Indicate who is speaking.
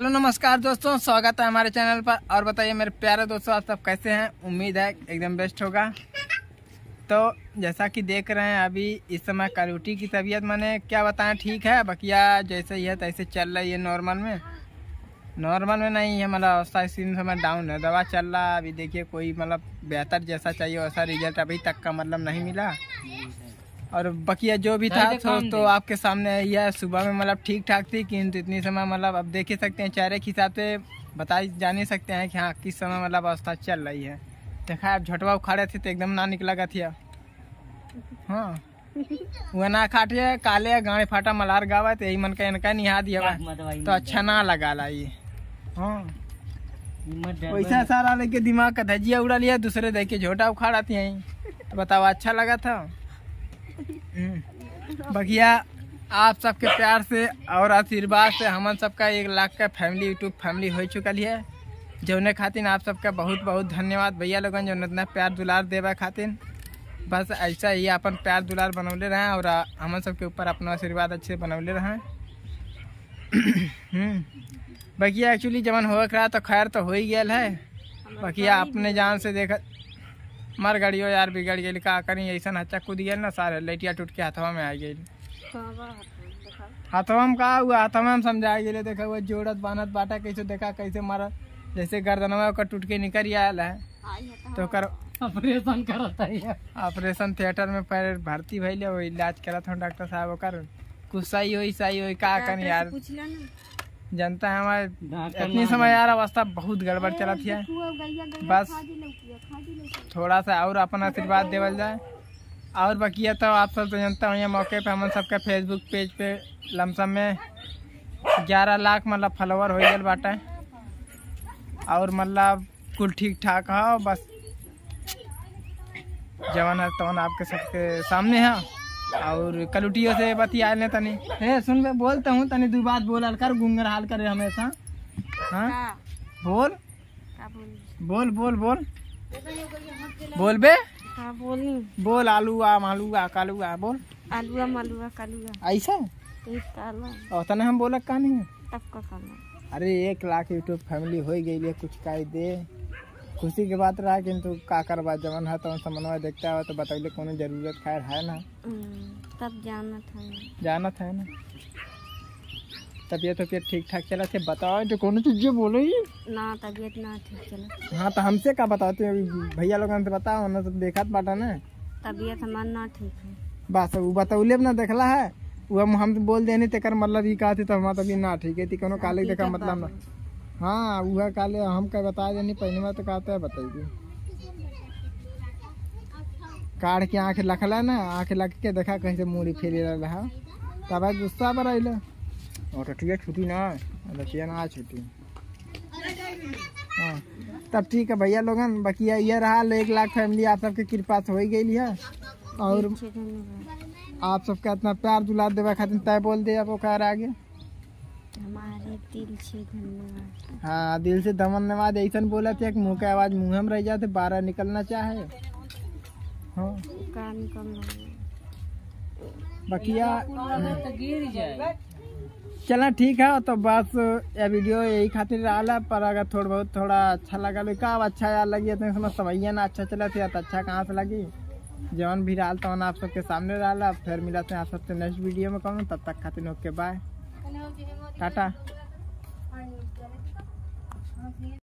Speaker 1: Hello नमस्कार दोस्तों स्वागत है हमारे चैनल पर और बताइए मेरे प्यारे दोस्तों आप सब कैसे हैं उम्मीद है एकदम बेस्ट होगा तो जैसा कि देख रहे हैं अभी इस समय कलूटी की तबीयत मैंने क्या बताएं ठीक है बकिया जैसे ही है तैसे चल रही है नॉर्मल में नॉर्मल में नहीं है मतलब अवस्था इस समय डाउन है दवा चल रहा है अभी देखिए कोई मतलब बेहतर जैसा चाहिए वैसा रिजल्ट अभी तक का मतलब नहीं मिला और बकिया जो भी था तो, तो आपके सामने यह सुबह में मतलब ठीक ठाक थी किंतु इतनी समय मतलब आप देख ही सकते हैं चेहरे के हिसाब से बता जान ही सकते हैं कि हाँ किस समय मतलब अवस्था चल रही है देखा आप झटवा उखाड़े थे तो एकदम ना निकला गया थिया हाँ वह ना खाटे काले गाड़ी फाटा मलार गावा तो यही मन का इनका निहा दिया तो अच्छा ना लगा ला ये हाँ पैसा सारा लेके दिमाग का धजिया उड़ा लिया दूसरे देख के झोटा उखाड़ा थी तो बताओ अच्छा लगा था बकिया आप सबके प्यार से और आशीर्वाद से हम सबका एक लाख का फैमिली यूट्यूब फैमिली हो चुकल है जौने खातिन आप सबका बहुत बहुत धन्यवाद भैया लोगन जो इतना प्यार दुलार देवे खातिन बस ऐसा ही अपन प्यार दुलार बनौले रहें और हम सबके ऊपर अपना आशीर्वाद अच्छे बनौले रहें बाकी एक्चुअली जमन हो रहा तो खैर तो हो ही गया है बखिया अपने जान से देखा मर गड़ियो यार बिगड़ गई का करी ऐसा हच्चा कूद गया ना सारे लेटिया टूट के हथवा में आ गई हथवा में कहा हुआ हथवा में समझा गए देखा हुआ जोड़त बानत बाटा कैसे देखा कैसे मर जैसे गर्दनवा का टूट के निकल आयल है तो कर ऑपरेशन करता है ऑपरेशन थिएटर में पैर भर्ती भैल वो इलाज करा हूँ डॉक्टर साहब ओकर कुछ सही होई सही होई का कर यार जनता हमारे इतनी समय यार अवस्था बहुत गड़बड़ चला है तो बस थोड़ा सा और अपन आशीर्वाद देवल जाए और बाकी तो आप सब तो जनता हुई मौके पर हम सबके फेसबुक पेज पे लमसम में ग्यारह लाख मतलब फॉलोअर हो गए बाटे और मतलब कुल ठीक ठाक है बस जवान है तवन आपके सबके सामने है और कलुटियों से आए ने तनी हे सुन बोलता तो हूँ तनी दो बात बोल कर गुंगर हाल करे हमेशा हाँ, हाँ। बोल बोल बोल बोल बोल बे हाँ बोली बोल आलूआ मालूआ कालूआ बोल आलूआ मालूआ कालूआ ऐसा और तने हम बोला का नहीं अरे एक लाख यूट्यूब फैमिली हो गई कुछ का दे खुशी के बात रहा किंतु का कर बात जमन है तो समन्वय देखता है तो बतौले कोनो जरूरत खैर है ना हम्म, तब जाना था जाना था ना तबीयत वबीयत ठीक ठाक चला थे बताओ तो कौन चीज़ बोलो ही ना तबीयत ना ठीक चला हाँ तो हमसे क्या बताते भैया लोग हमसे बताओ ना तो देखा तो बाटा ना तबीयत हमारा ना ठीक है बस वो बतौले ना देखला है वो हम तो बोल देने तेकर मतलब ये कहा थी तो हमारा तभी ना ठीक है थी कोनो काले देखा मतलब ना हाँ वह काले हम क्या बता देनी पहले में तो कहते हैं बताइए काढ़ के आँख लखला ना आँख लख के देखा कहीं से मूड़ी फेरी रहा तब गुस्सा पर अल और ठीक है छुट्टी ना रटिया ना छुट्टी हाँ तब ठीक है भैया लोगन बाकी ये रहा एक लाख फैमिली आप सबके कृपा से हो ही गई है और आप सबका इतना प्यार दुलार देवे खातिर तय बोल दे आप ओकार आगे हमारे दिल से धन्यवाद हाँ दिल से धन्यवाद ऐसा बोला थे मुँह के आवाज मुँह में रह जाते बारह निकलना चाहे हाँ बाकी चलना ठीक है तो बस ये वीडियो यही खातिर रहा है पर अगर थोड़ा बहुत थोड़ा अच्छा लगा तो कब अच्छा यार लगी तो समझ समझिए ना अच्छा चला थी तो, तो अच्छा कहाँ से लगी जवन भी रहा तो आप सबके सामने रहा है फिर मिला थे आप सबसे नेक्स्ट वीडियो में कहूँ तब तक खातिर ओके बाय टाटा हाँ,